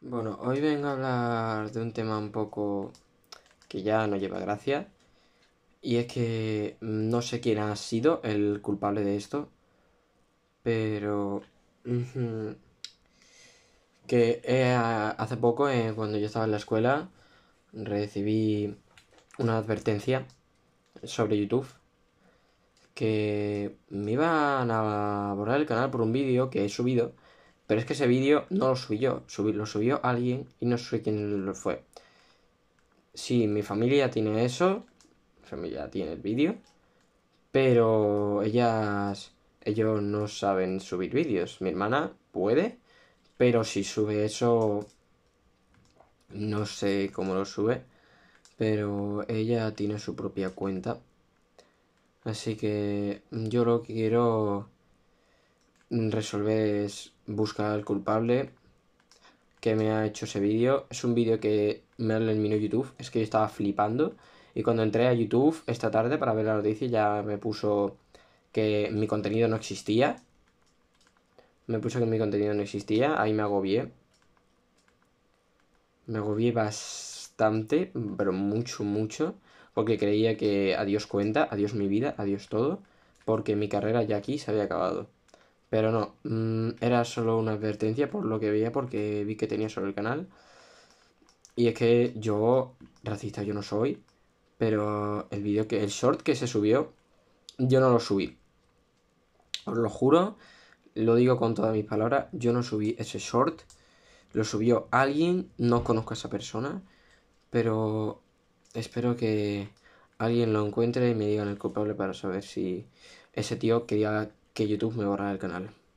Bueno, hoy vengo a hablar de un tema un poco que ya no lleva gracia. Y es que no sé quién ha sido el culpable de esto. Pero... Que hace poco, eh, cuando yo estaba en la escuela, recibí una advertencia sobre YouTube. Que me iban a borrar el canal por un vídeo que he subido pero es que ese vídeo no lo subí yo, lo subió alguien y no sé quién lo fue. Sí, mi familia tiene eso, mi familia tiene el vídeo, pero ellas, ellos no saben subir vídeos. Mi hermana puede, pero si sube eso, no sé cómo lo sube, pero ella tiene su propia cuenta. Así que yo lo quiero resolver es buscar al culpable que me ha hecho ese vídeo. Es un vídeo que me eliminó YouTube, es que yo estaba flipando. Y cuando entré a YouTube esta tarde para ver la noticia ya me puso que mi contenido no existía. Me puso que mi contenido no existía, ahí me agobié. Me agobié bastante, pero mucho, mucho, porque creía que adiós cuenta, adiós mi vida, adiós todo, porque mi carrera ya aquí se había acabado. Pero no, mm, era solo una advertencia por lo que veía, porque vi que tenía sobre el canal. Y es que yo, racista yo no soy, pero el vídeo que, el short que se subió, yo no lo subí. Os lo juro, lo digo con todas mis palabras, yo no subí ese short. Lo subió alguien, no conozco a esa persona, pero espero que alguien lo encuentre y me digan el culpable para saber si ese tío quería que YouTube me borra el canal.